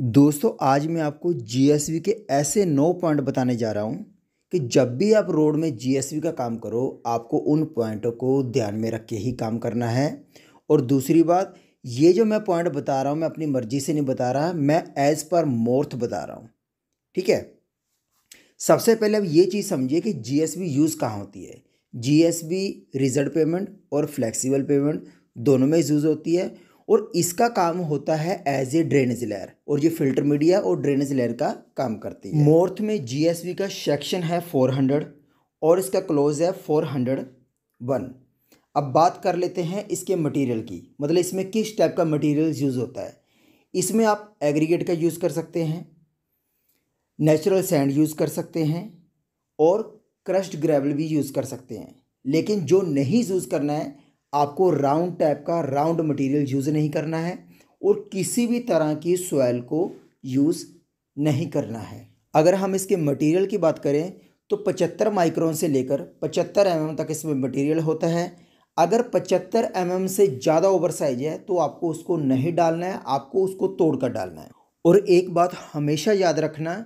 दोस्तों आज मैं आपको जी के ऐसे नौ पॉइंट बताने जा रहा हूँ कि जब भी आप रोड में जी का काम करो आपको उन पॉइंटों को ध्यान में रख के ही काम करना है और दूसरी बात ये जो मैं पॉइंट बता रहा हूँ मैं अपनी मर्जी से नहीं बता रहा मैं एज़ पर मोर्थ बता रहा हूँ ठीक है सबसे पहले अब ये चीज़ समझिए कि जी यूज़ कहाँ होती है जी रिजर्व पेमेंट और फ्लेक्सिबल पेमेंट दोनों में यूज़ होती है और इसका काम होता है एज ए ड्रेनेज लेयर और ये फिल्टर मीडिया और ड्रेनेज लेयर का काम करती है नॉर्थ में जीएसवी का सेक्शन है 400 और इसका क्लोज है 401 अब बात कर लेते हैं इसके मटेरियल की मतलब इसमें किस टाइप का मटेरियल यूज़ होता है इसमें आप एग्रीगेट का यूज़ कर सकते हैं नेचुरल सैंड यूज़ कर सकते हैं और क्रश्ड ग्रेवल भी यूज़ कर सकते हैं लेकिन जो नहीं यूज़ करना है आपको राउंड टाइप का राउंड मटेरियल यूज़ नहीं करना है और किसी भी तरह की सोयल को यूज़ नहीं करना है अगर हम इसके मटेरियल की बात करें तो पचहत्तर माइक्रोन से लेकर पचहत्तर एम mm तक इसमें मटेरियल होता है अगर पचहत्तर एम mm से ज़्यादा ओवर साइज है तो आपको उसको नहीं डालना है आपको उसको तोड़ कर डालना है और एक बात हमेशा याद रखना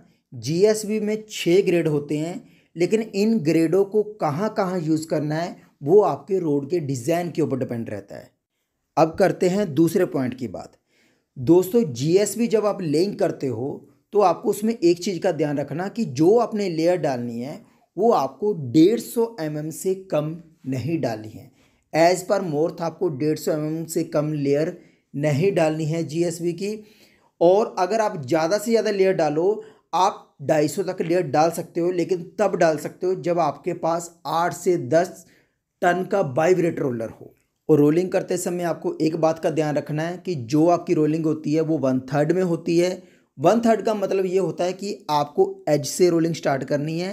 जी में छः ग्रेड होते हैं लेकिन इन ग्रेडों को कहाँ कहाँ यूज़ करना है वो आपके रोड के डिज़ाइन के ऊपर डिपेंड रहता है अब करते हैं दूसरे पॉइंट की बात दोस्तों जीएसबी जब आप लिंक करते हो तो आपको उसमें एक चीज़ का ध्यान रखना कि जो आपने लेयर डालनी है वो आपको डेढ़ सौ एम mm से कम नहीं डालनी है एज़ पर मोर्थ आपको डेढ़ सौ एम mm से कम लेयर नहीं डालनी है जीएसबी की और अगर आप ज़्यादा से ज़्यादा लेयर डालो आप ढाई सौ तक लेयर डाल सकते हो लेकिन तब डाल सकते हो जब आपके पास आठ से दस टन का बाइब्रेट रोलर हो और रोलिंग करते समय आपको एक बात का ध्यान रखना है कि जो आपकी रोलिंग होती है वो वन थर्ड में होती है वन थर्ड का मतलब ये होता है कि आपको एज से रोलिंग स्टार्ट करनी है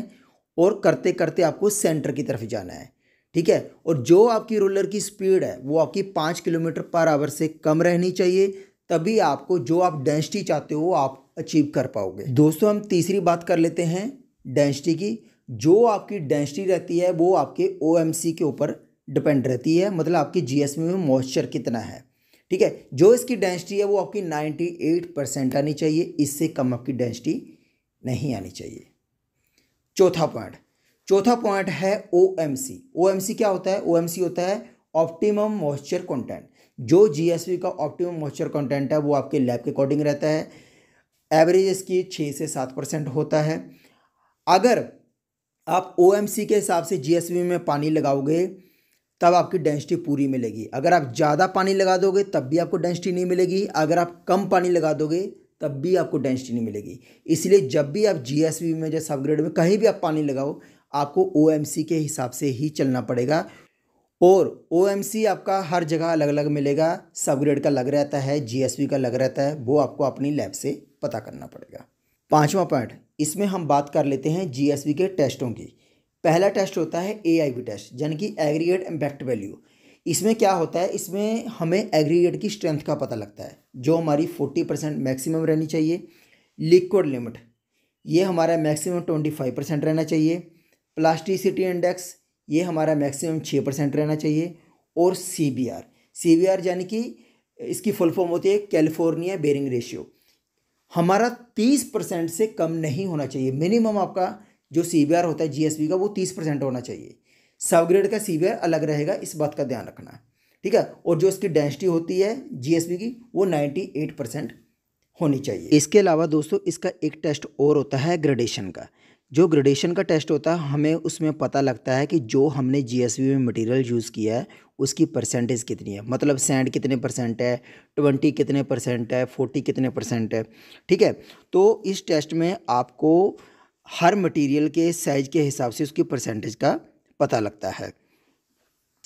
और करते करते आपको सेंटर की तरफ जाना है ठीक है और जो आपकी रोलर की स्पीड है वो आपकी पाँच किलोमीटर पर आवर से कम रहनी चाहिए तभी आपको जो आप डेंसिटी चाहते हो आप अचीव कर पाओगे दोस्तों हम तीसरी बात कर लेते हैं डेंसिटी की जो आपकी डेंसिटी रहती है वो आपके ओ के ऊपर डिपेंड रहती है मतलब आपकी जी में मॉइस्चर कितना है ठीक है जो इसकी डेंसिटी है वो आपकी 98 परसेंट आनी चाहिए इससे कम आपकी डेंसिटी नहीं आनी चाहिए चौथा पॉइंट चौथा पॉइंट है O M C O M C क्या होता है ओ एम सी होता है ऑप्टिमम मॉइस्चर कंटेंट जो जी का ऑप्टिमम मॉइस्चर कंटेंट है वो आपके लैब के अकॉर्डिंग रहता है एवरेज इसकी छः से सात परसेंट होता है अगर आप ओ के हिसाब से जी में पानी लगाओगे तब आपकी डेंसिटी पूरी मिलेगी अगर आप ज़्यादा पानी लगा दोगे तब भी आपको डेंसिटी नहीं मिलेगी अगर आप कम पानी लगा दोगे तब भी आपको डेंसिटी नहीं मिलेगी इसलिए जब भी आप जी में या सब ग्रेड में कहीं भी आप पानी लगाओ आपको ओ के हिसाब से ही चलना पड़ेगा और ओ आपका हर जगह अलग अलग मिलेगा सब ग्रेड का लग रहता है जी का लग रहता है वो आपको अपनी लैब से पता करना पड़ेगा पाँचवा पॉइंट इसमें हम बात कर लेते हैं जी के टेस्टों की पहला टेस्ट होता है ए टेस्ट यानी कि एग्रीगेट इम्पैक्ट वैल्यू इसमें क्या होता है इसमें हमें एग्रीगेट की स्ट्रेंथ का पता लगता है जो हमारी फोर्टी परसेंट मैक्सिमम रहनी चाहिए लिक्विड लिमिट ये हमारा मैक्सिमम ट्वेंटी फाइव परसेंट रहना चाहिए प्लास्टिसिटी इंडेक्स ये हमारा मैक्सिमम छः परसेंट रहना चाहिए और C B R C B R यानी कि इसकी फुल फॉर्म होती है कैलिफोर्निया बेरिंग रेशियो हमारा तीस परसेंट से कम नहीं होना चाहिए मिनिमम आपका जो सी होता है जी का वो तीस परसेंट होना चाहिए सब ग्रेड का सी अलग रहेगा इस बात का ध्यान रखना ठीक है और जो इसकी डेंसिटी होती है जी की वो नाइन्टी एट परसेंट होनी चाहिए इसके अलावा दोस्तों इसका एक टेस्ट और होता है ग्रेडेशन का जो ग्रेडेशन का टेस्ट होता है हमें उसमें पता लगता है कि जो हमने जीएसबी में मटेरियल यूज़ किया है उसकी परसेंटेज कितनी है मतलब सैंड कितने परसेंट है ट्वेंटी कितने परसेंट है फोर्टी कितने परसेंट है ठीक है तो इस टेस्ट में आपको हर मटेरियल के साइज़ के हिसाब से उसकी परसेंटेज का पता लगता है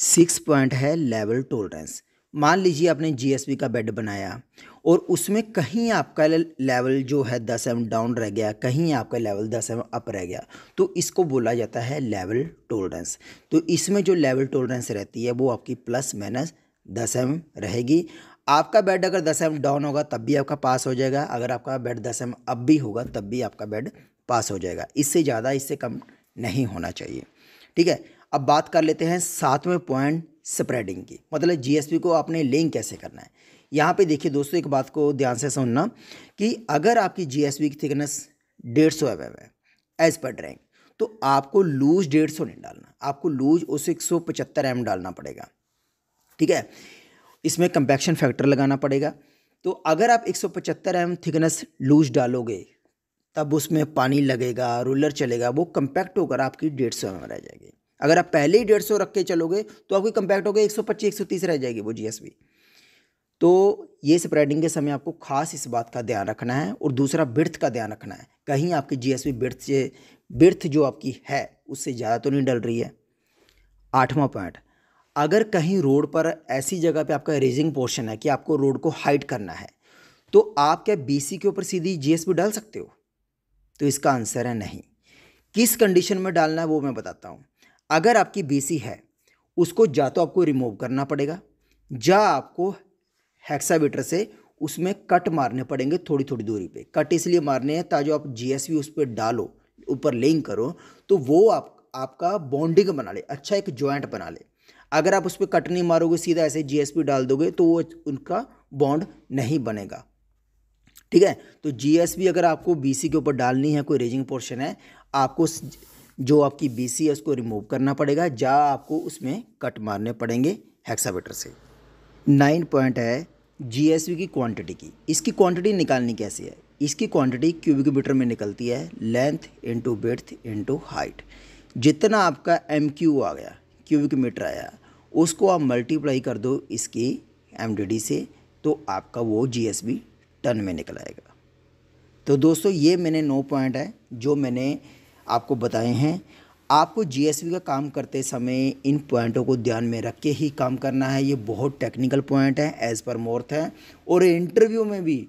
सिक्स पॉइंट है लेवल टोलरेंस मान लीजिए आपने जी का बेड बनाया और उसमें कहीं आपका लेवल जो है दस एम डाउन रह गया कहीं आपका लेवल दस एम अप रह गया तो इसको बोला जाता है लेवल टोलरेंस तो इसमें जो लेवल टोलरेंस रहती है वो आपकी प्लस माइनस दस एम रहेगी आपका बेड अगर दस एम डाउन होगा तब भी आपका पास हो जाएगा अगर आपका बेड दस एम अप भी होगा तब भी आपका बेड पास हो जाएगा इससे ज़्यादा इससे कम नहीं होना चाहिए ठीक है अब बात कर लेते हैं सातवें पॉइंट स्प्रेडिंग की मतलब जीएसपी को आपने लिंक कैसे करना है यहाँ पे देखिए दोस्तों एक बात को ध्यान से सुनना कि अगर आपकी जीएसपी की थिकनेस डेढ़ सौ एम है एज पर ड्राइंग तो आपको लूज डेढ़ सौ नहीं डालना आपको लूज उस एक सौ पचहत्तर एम डालना पड़ेगा ठीक है इसमें कंपैक्शन फैक्टर लगाना पड़ेगा तो अगर आप एक सौ पचहत्तर एम थिकनेस लूज डालोगे तब उसमें पानी लगेगा रोलर चलेगा वो कंपैक्ट होकर आपकी डेढ़ सौ एम रह जाएगी अगर आप पहले ही डेढ़ सौ रख के चलोगे तो आपकी कंपैक्ट गई एक सौ पच्चीस एक सौ तीस रह जाएगी वो जीएसबी तो ये स्प्रेडिंग के समय आपको खास इस बात का ध्यान रखना है और दूसरा बिर्थ का ध्यान रखना है कहीं आपकी जीएसबी बिर्थ से बिर्थ जो आपकी है उससे ज़्यादा तो नहीं डल रही है आठवां पॉइंट अगर कहीं रोड पर ऐसी जगह पे आपका रेजिंग पोर्शन है कि आपको रोड को हाइट करना है तो आप क्या बीसी के ऊपर सीधी जीएसबी डाल सकते हो तो इसका आंसर है नहीं किस कंडीशन में डालना है वो मैं बताता हूँ अगर आपकी बीसी है उसको या तो आपको रिमूव करना पड़ेगा या आपको हैक्सावीटर से उसमें कट मारने पड़ेंगे थोड़ी थोड़ी दूरी पे कट इसलिए मारने हैं ताकि आप जीएसवी उस पर डालो ऊपर लिंक करो तो वो आप आपका बॉन्डिंग बना ले अच्छा एक जॉइंट बना ले अगर आप उस पर कट नहीं मारोगे सीधा ऐसे जीएसपी डाल दोगे तो वो उनका बॉन्ड नहीं बनेगा ठीक है तो जीएसपी अगर आपको बीसी के ऊपर डालनी है कोई रेजिंग पोर्शन है आपको जो आपकी बी सी है उसको रिमूव करना पड़ेगा या आपको उसमें कट मारने पड़ेंगे हेक्सावेटर से नाइन पॉइंट है जी एस की क्वांटिटी की इसकी क्वांटिटी निकालनी कैसी है इसकी क्वांटिटी क्यूबिक मीटर में निकलती है length into breadth into height जितना आपका एम क्यू आ गया क्यूबिक मीटर आया उसको आप मल्टीप्लाई कर दो इसकी एम डी डी से तो आपका वो जी एस बी टन में निकल आएगा तो दोस्तों ये मैंने नौ पॉइंट है जो मैंने आपको बताए हैं आपको जीएसबी का काम करते समय इन पॉइंटों को ध्यान में रख के ही काम करना है ये बहुत टेक्निकल पॉइंट है एज़ पर मोर्थ है और इंटरव्यू में भी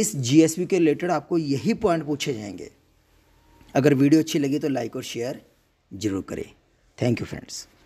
इस जीएसबी के रिलेटेड आपको यही पॉइंट पूछे जाएंगे अगर वीडियो अच्छी लगी तो लाइक और शेयर ज़रूर करें थैंक यू फ्रेंड्स